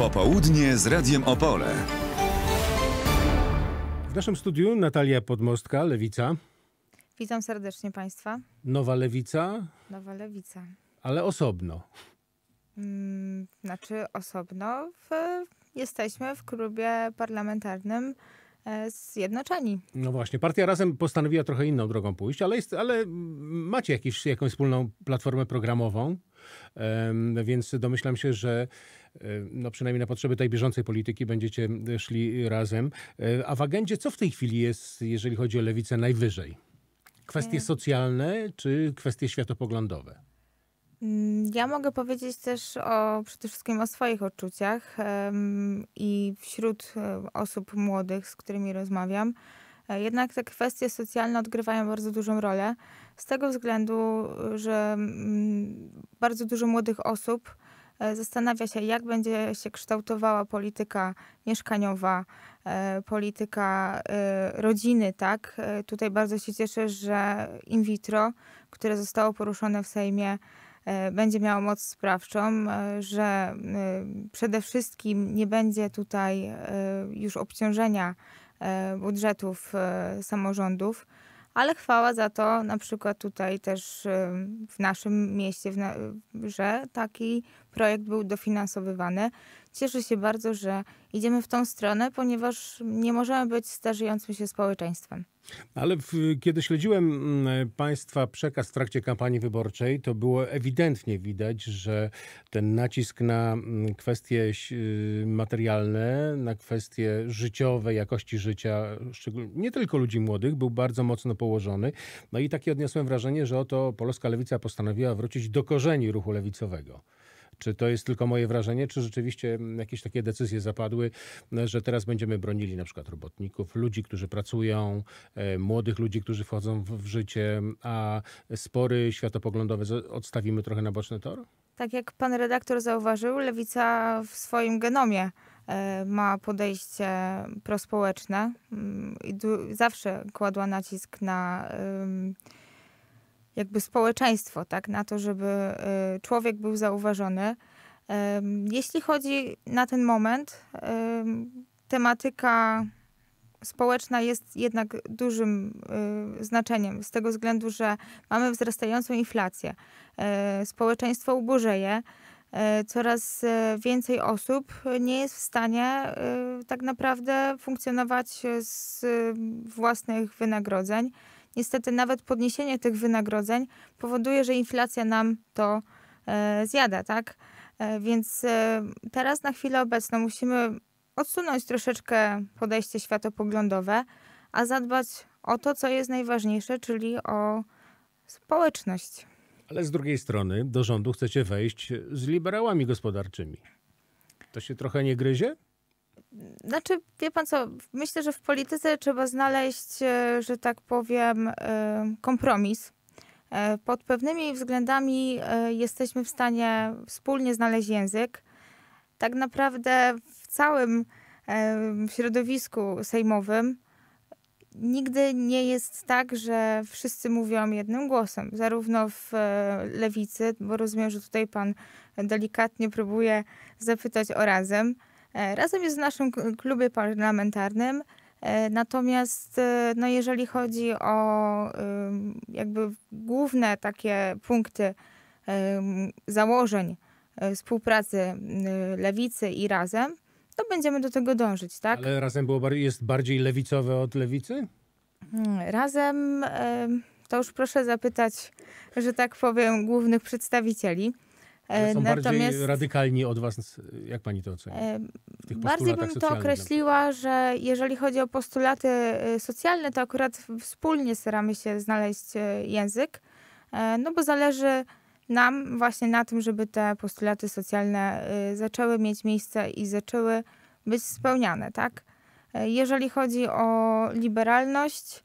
Popołudnie z Radiem Opole. W naszym studiu Natalia Podmostka, Lewica. Witam serdecznie Państwa. Nowa Lewica. Nowa Lewica. Ale osobno. Hmm, znaczy osobno w, jesteśmy w klubie parlamentarnym e, zjednoczeni. No właśnie, partia razem postanowiła trochę inną drogą pójść, ale, jest, ale macie jakiś, jakąś wspólną platformę programową, um, więc domyślam się, że E, no przynajmniej na potrzeby tej bieżącej polityki będziecie szli razem. E, a w agendzie co w tej chwili jest, jeżeli chodzi o lewicę, najwyżej? Kwestie e. socjalne czy kwestie światopoglądowe? Mm, ja mogę powiedzieć też o, przede wszystkim o swoich odczuciach i wśród osób młodych, z którymi rozmawiam. Jednak te kwestie socjalne odgrywają bardzo dużą rolę, z tego względu, że mm, bardzo dużo młodych osób E, zastanawia się, jak będzie się kształtowała polityka mieszkaniowa, e, polityka e, rodziny, tak? Tutaj bardzo się cieszę, że in vitro, które zostało poruszone w Sejmie, będzie miało moc sprawczą, że przede wszystkim nie będzie tutaj już obciążenia budżetów samorządów ale chwała za to na przykład tutaj też y, w naszym mieście, że taki projekt był dofinansowywany. Cieszę się bardzo, że idziemy w tą stronę, ponieważ nie możemy być starzejącym się społeczeństwem. Ale w, kiedy śledziłem mm, Państwa przekaz w trakcie kampanii wyborczej, to było ewidentnie widać, że ten nacisk na mm, kwestie y, materialne, na kwestie życiowe, jakości życia, nie tylko ludzi młodych, był bardzo mocno położony. No i takie odniosłem wrażenie, że oto polska lewica postanowiła wrócić do korzeni ruchu lewicowego. Czy to jest tylko moje wrażenie, czy rzeczywiście jakieś takie decyzje zapadły, że teraz będziemy bronili na przykład robotników, ludzi, którzy pracują, e, młodych ludzi, którzy wchodzą w życie, a spory światopoglądowe odstawimy trochę na boczny tor? Tak jak pan redaktor zauważył, lewica w swoim genomie e, ma podejście prospołeczne mm, i zawsze kładła nacisk na jakby społeczeństwo, tak, na to, żeby y, człowiek był zauważony. Jeśli chodzi na ten moment, tematyka społeczna jest jednak dużym y, znaczeniem, z tego względu, że mamy wzrastającą inflację. E, społeczeństwo ubożeje. E, coraz e, więcej osób nie jest w stanie y, tak naprawdę funkcjonować z własnych wynagrodzeń niestety nawet podniesienie tych wynagrodzeń powoduje, że inflacja nam to e, zjada, tak? E, więc e, teraz na chwilę obecną musimy odsunąć troszeczkę podejście światopoglądowe, a zadbać o to, co jest najważniejsze, czyli o społeczność. Ale z drugiej strony do rządu chcecie wejść z liberałami gospodarczymi. To się trochę nie gryzie? Znaczy, wie pan co, myślę, że w polityce trzeba znaleźć, e, że tak powiem, e, kompromis. E, pod pewnymi względami jesteśmy w stanie wspólnie znaleźć język. Tak naprawdę w całym środowisku sejmowym nigdy nie jest tak, że wszyscy mówią jednym głosem, zarówno w lewicy, bo rozumiem, że tutaj pan delikatnie próbuje zapytać o razem E, razem jest w naszym klubie parlamentarnym. E, natomiast e, no jeżeli chodzi o jakby główne takie punkty założeń współpracy lewicy i razem, to będziemy do tego dążyć, tak? Ale razem było jest bardziej lewicowe od lewicy? Hmm, razem to już proszę zapytać, że tak powiem, głównych przedstawicieli. E, są Natomiast, bardziej radykalni od was, jak pani to ocenia? E, bardziej bym to określiła, że jeżeli chodzi o postulaty e, socjalne, to akurat wspólnie staramy się znaleźć język, no bo zależy nam właśnie na tym, żeby te postulaty socjalne zaczęły mieć miejsce i zaczęły być spełniane, tak? Jeżeli chodzi o liberalność,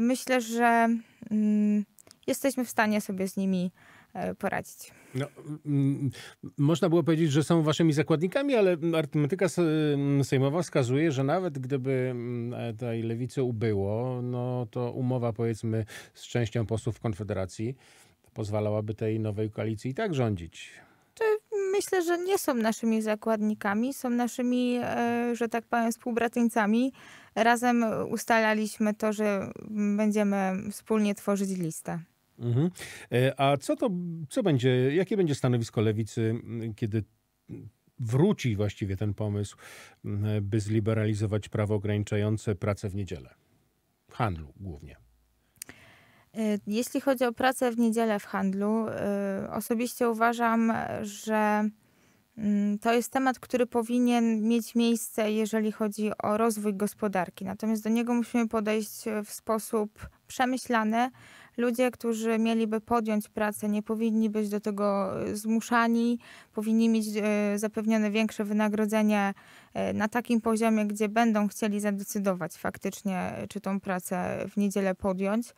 myślę, że mm, jesteśmy w stanie sobie z nimi E, poradzić. No, mm, można było powiedzieć, że są waszymi zakładnikami, ale artymetyka mm, sejmowa wskazuje, że nawet gdyby mm, e, tej lewicy ubyło, no to umowa powiedzmy z częścią posłów Konfederacji pozwalałaby tej nowej koalicji i tak rządzić. Czy myślę, że nie są naszymi zakładnikami, są naszymi, e, że tak powiem, współbratyńcami. Razem ustalaliśmy to, że będziemy wspólnie tworzyć listę. Mhm. E, a co to, co będzie, jakie będzie stanowisko lewicy, kiedy wróci właściwie ten pomysł, by zliberalizować prawo ograniczające pracę w niedzielę? W handlu głównie. E, jeśli chodzi o pracę w niedzielę w handlu, e, osobiście uważam, że mm, to jest temat, który powinien mieć miejsce, jeżeli chodzi o rozwój gospodarki. Natomiast do niego musimy podejść w sposób przemyślany, ludzie, którzy mieliby podjąć pracę, nie powinni być do tego e, zmuszani, powinni mieć e, zapewnione większe wynagrodzenie e, na takim poziomie, gdzie będą chcieli zadecydować faktycznie, czy tą pracę w niedzielę podjąć.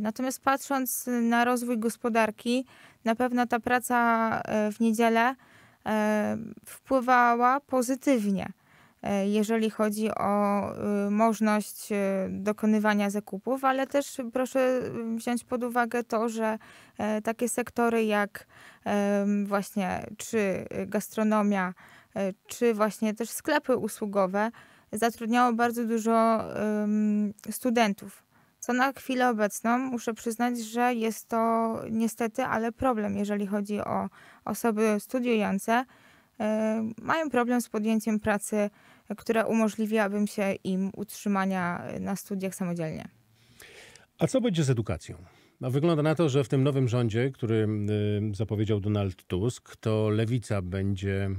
Natomiast patrząc na rozwój gospodarki, na pewno ta praca w niedzielę wpływała pozytywnie E, jeżeli chodzi o y, możliwość y, dokonywania zakupów, ale też proszę y, wziąć pod uwagę to, że e, takie sektory jak właśnie czy gastronomia, e, czy właśnie też sklepy usługowe zatrudniało bardzo dużo studentów. Co na chwilę obecną muszę przyznać, że jest to niestety, ale problem, jeżeli chodzi o osoby studiujące. Mają problem z podjęciem pracy które umożliwiłabym się im utrzymania e, na studiach samodzielnie. A co będzie z edukacją? No, wygląda na to, że w tym nowym rządzie, który y, zapowiedział Donald Tusk, to lewica będzie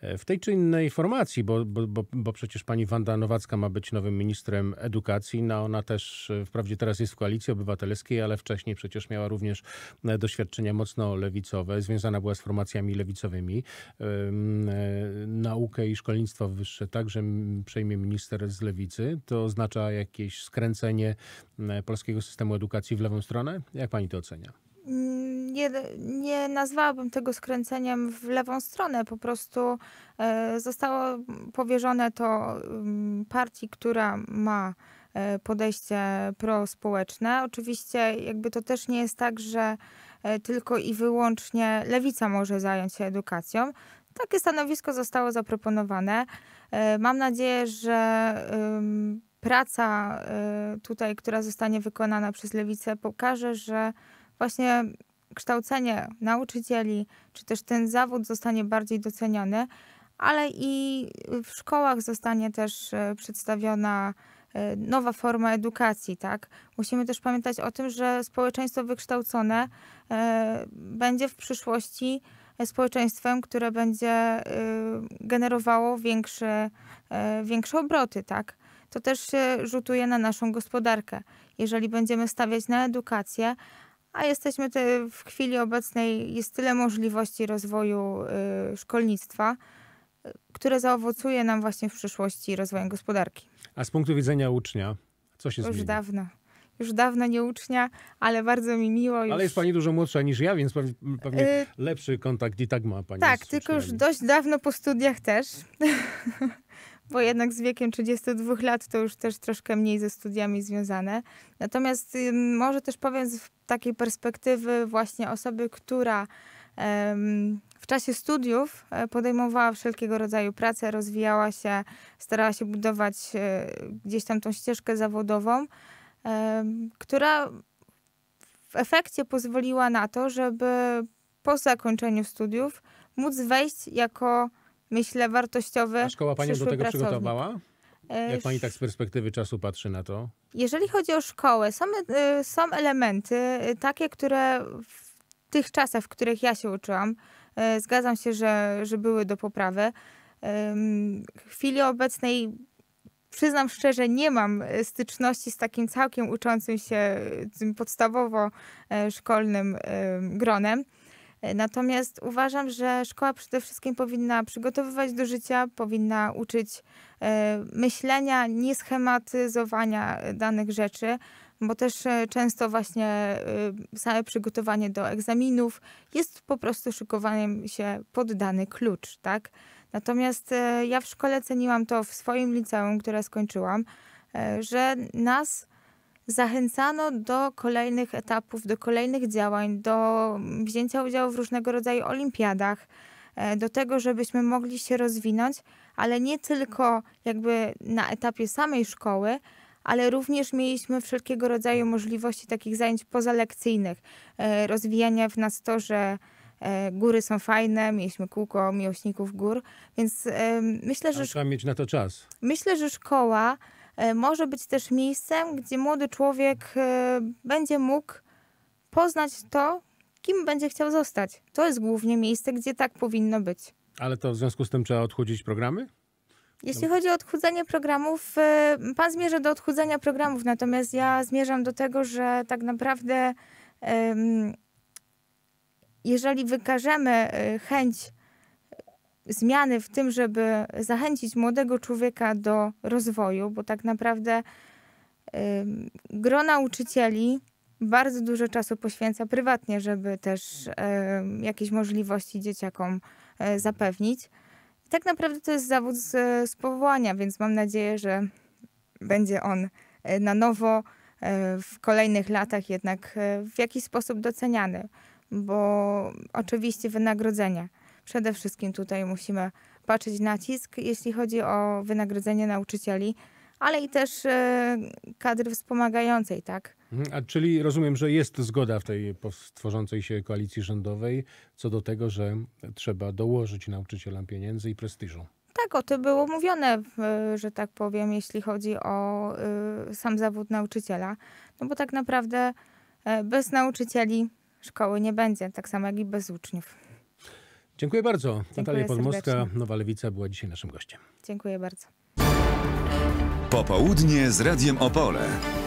E, w tej czy innej formacji, bo, bo, bo, bo, przecież pani Wanda Nowacka ma być nowym ministrem edukacji. No, ona też e, wprawdzie teraz jest w koalicji obywatelskiej, ale wcześniej przecież miała również e, doświadczenia mocno lewicowe, związana była z formacjami lewicowymi. Naukę i szkolnictwo wyższe także przejmie minister z lewicy. To oznacza jakieś skręcenie polskiego systemu edukacji w lewą stronę? Jak pani to ocenia? Mm, nie, nie nazwałabym tego skręceniem w lewą stronę. Po prostu e, zostało powierzone to mm, partii, która ma e, podejście prospołeczne. Oczywiście jakby to też nie jest tak, że e, tylko i wyłącznie lewica może zająć się edukacją. Takie stanowisko zostało zaproponowane. Mam nadzieję, że praca tutaj, która zostanie wykonana przez lewicę, pokaże, że właśnie kształcenie nauczycieli, czy też ten zawód zostanie bardziej doceniony, ale i w szkołach zostanie też e, przedstawiona e, nowa forma edukacji, tak? Musimy też pamiętać o tym, że społeczeństwo wykształcone e, będzie w przyszłości społeczeństwem, które będzie generowało większe, większe obroty, tak? To też rzutuje na naszą gospodarkę. Jeżeli będziemy stawiać na edukację, a jesteśmy w chwili obecnej, jest tyle możliwości rozwoju y, szkolnictwa, y, które zaowocuje nam właśnie w przyszłości rozwojem gospodarki. A z punktu widzenia ucznia, co się Już zmieni? Już dawno. Już dawno nie ucznia, ale bardzo mi miło. Już... Ale jest pani dużo młodsza niż ja, więc pewnie yy... lepszy kontakt i tak ma pani. Tak, tylko już dość dawno po studiach też. bo jednak z wiekiem 32 lat to już też troszkę mniej ze studiami związane. Natomiast może też powiem z takiej perspektywy właśnie osoby, która w czasie studiów e, podejmowała wszelkiego rodzaju pracę, rozwijała się, starała się budować e, gdzieś tam tą ścieżkę zawodową, która w efekcie pozwoliła na to, żeby po zakończeniu studiów móc wejść jako myślę, wartościowy. A szkoła panią do tego pracownik. przygotowała? E, Jak pani tak z perspektywy czasu patrzy na to? Jeżeli chodzi o szkołę, są, e, są elementy e, takie, które w tych czasach, w których ja się uczyłam, zgadzam się, że, że były do poprawy. W chwili obecnej przyznam szczerze, nie mam styczności z takim całkiem uczącym się podstawowo szkolnym gronem. Natomiast uważam, że szkoła przede wszystkim powinna przygotowywać do życia, powinna uczyć e, myślenia, nie schematyzowania e, danych rzeczy, bo też e, często właśnie same przygotowanie do egzaminów jest po prostu szykowaniem się pod dany klucz, tak? Natomiast ja w szkole ceniłam to w swoim liceum, które skończyłam, że nas zachęcano do kolejnych etapów, do kolejnych działań, do wzięcia udziału w różnego rodzaju olimpiadach, e, do tego, żebyśmy mogli się rozwinąć, ale nie tylko jakby na etapie samej szkoły, ale również mieliśmy wszelkiego rodzaju możliwości takich zajęć pozalekcyjnych, e, rozwijania w nas to, że e, góry są fajne, mieliśmy kółko miłośników gór, więc myślę, że... Ale trzeba mieć na to czas. Myślę, że szkoła E, może być też miejscem, gdzie młody człowiek e, będzie mógł poznać to, kim będzie chciał zostać. To jest głównie miejsce, gdzie tak powinno być. Ale to w związku z tym trzeba odchudzić programy? Jeśli chodzi o odchudzanie programów, e, pan zmierza do odchudzania programów, natomiast ja zmierzam do tego, że tak naprawdę jeżeli wykażemy chęć zmiany w tym, żeby zachęcić młodego człowieka do rozwoju, bo tak naprawdę grona gro nauczycieli bardzo dużo czasu poświęca prywatnie, żeby też jakieś możliwości dzieciakom e, zapewnić. tak naprawdę to jest zawód z, z powołania, więc mam nadzieję, że będzie on e, na nowo e, w kolejnych latach jednak w jakiś sposób doceniany, bo oczywiście wynagrodzenie przede wszystkim tutaj musimy patrzeć nacisk, jeśli chodzi o wynagrodzenie nauczycieli, ale i też e, kadry wspomagającej, tak? Mhm, a czyli rozumiem, że jest zgoda w tej tworzącej się koalicji rządowej co do tego, że trzeba dołożyć nauczycielom pieniędzy i prestiżu. Tak, o tym było mówione, że tak powiem, jeśli chodzi o y, sam zawód nauczyciela. No bo tak naprawdę e, bez nauczycieli szkoły nie będzie, tak samo jak i bez uczniów. Dziękuję bardzo. Dziękuję Natalia Podmorska, Nowa Lewica była dzisiaj naszym gościem. Dziękuję bardzo. Popołudnie z Radiem Opole.